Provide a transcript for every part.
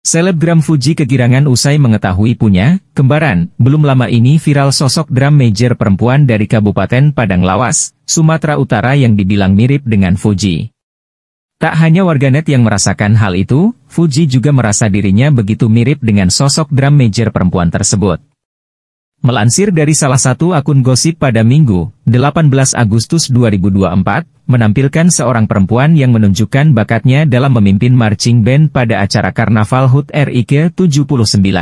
Selebgram Fuji kegirangan usai mengetahui punya, kembaran, belum lama ini viral sosok drum major perempuan dari Kabupaten Padang Lawas, Sumatera Utara yang dibilang mirip dengan Fuji. Tak hanya warganet yang merasakan hal itu, Fuji juga merasa dirinya begitu mirip dengan sosok drum major perempuan tersebut. Melansir dari salah satu akun gosip pada Minggu, 18 Agustus 2024, menampilkan seorang perempuan yang menunjukkan bakatnya dalam memimpin marching band pada acara Karnaval HUT RI ke-79.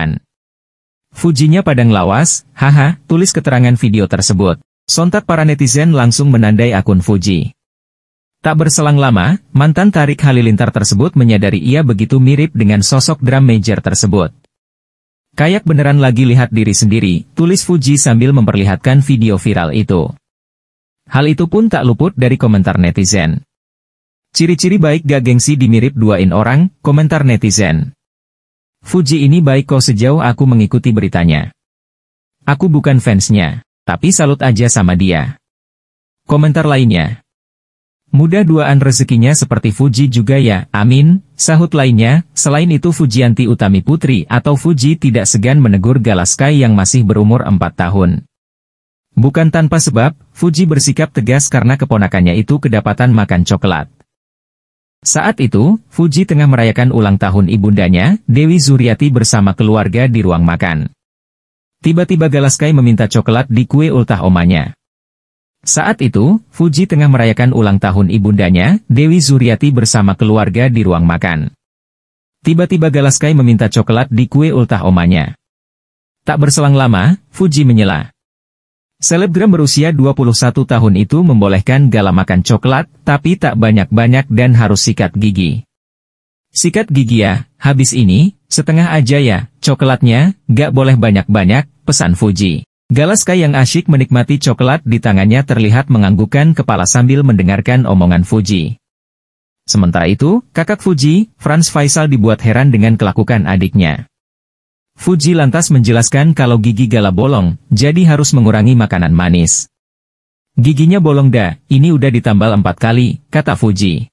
Fujinya padang lawas, haha, tulis keterangan video tersebut. Sontak para netizen langsung menandai akun Fuji. Tak berselang lama, mantan Tarik Halilintar tersebut menyadari ia begitu mirip dengan sosok drum major tersebut. Kayak beneran lagi lihat diri sendiri, tulis Fuji sambil memperlihatkan video viral itu. Hal itu pun tak luput dari komentar netizen. Ciri-ciri baik gak gengsi dimirip duain orang, komentar netizen. Fuji ini baik kok sejauh aku mengikuti beritanya. Aku bukan fansnya, tapi salut aja sama dia. Komentar lainnya, Mudah duaan rezekinya seperti Fuji juga ya, amin. Sahut lainnya, selain itu Fujianti Utami Putri atau Fuji tidak segan menegur Galaskai yang masih berumur 4 tahun. Bukan tanpa sebab, Fuji bersikap tegas karena keponakannya itu kedapatan makan coklat. Saat itu, Fuji tengah merayakan ulang tahun ibundanya, Dewi Zuriati bersama keluarga di ruang makan. Tiba-tiba Galaskai meminta coklat di kue ultah omanya. Saat itu, Fuji tengah merayakan ulang tahun ibundanya, Dewi Zuriati bersama keluarga di ruang makan. Tiba-tiba Galaskai meminta coklat di kue ultah omanya. Tak berselang lama, Fuji menyela. Selebgram berusia 21 tahun itu membolehkan Gala makan coklat, tapi tak banyak-banyak dan harus sikat gigi. Sikat gigi ya, habis ini, setengah aja ya, coklatnya, gak boleh banyak-banyak, pesan Fuji. Galaska yang asyik menikmati coklat di tangannya terlihat menganggukkan kepala sambil mendengarkan omongan Fuji. Sementara itu, kakak Fuji, Franz Faisal dibuat heran dengan kelakukan adiknya. Fuji lantas menjelaskan kalau gigi Gala bolong, jadi harus mengurangi makanan manis. Giginya bolong dah, ini udah ditambal empat kali, kata Fuji.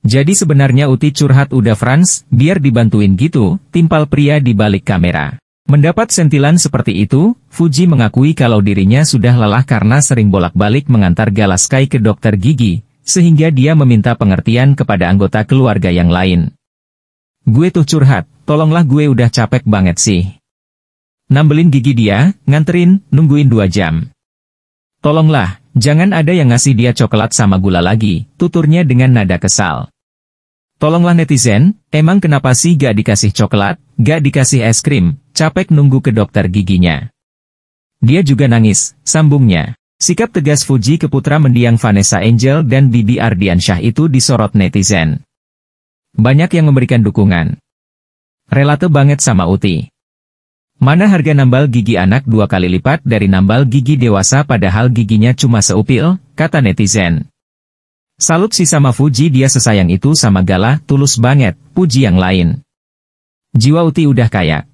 Jadi sebenarnya Uti curhat udah Franz, biar dibantuin gitu, timpal pria di balik kamera. Mendapat sentilan seperti itu, Fuji mengakui kalau dirinya sudah lelah karena sering bolak-balik mengantar Galaskai ke dokter gigi, sehingga dia meminta pengertian kepada anggota keluarga yang lain. Gue tuh curhat, tolonglah gue udah capek banget sih. Nambelin gigi dia, nganterin, nungguin dua jam. Tolonglah, jangan ada yang ngasih dia coklat sama gula lagi, tuturnya dengan nada kesal. Tolonglah netizen, emang kenapa sih gak dikasih coklat, gak dikasih es krim, capek nunggu ke dokter giginya. Dia juga nangis, sambungnya. Sikap tegas Fuji ke putra mendiang Vanessa Angel dan Bibi Ardiansyah itu disorot netizen. Banyak yang memberikan dukungan. Relate banget sama Uti. Mana harga nambal gigi anak dua kali lipat dari nambal gigi dewasa padahal giginya cuma seupil, kata netizen. Salut sih sama Fuji dia sesayang itu sama Galah, tulus banget, puji yang lain. Jiwa Uti udah kayak.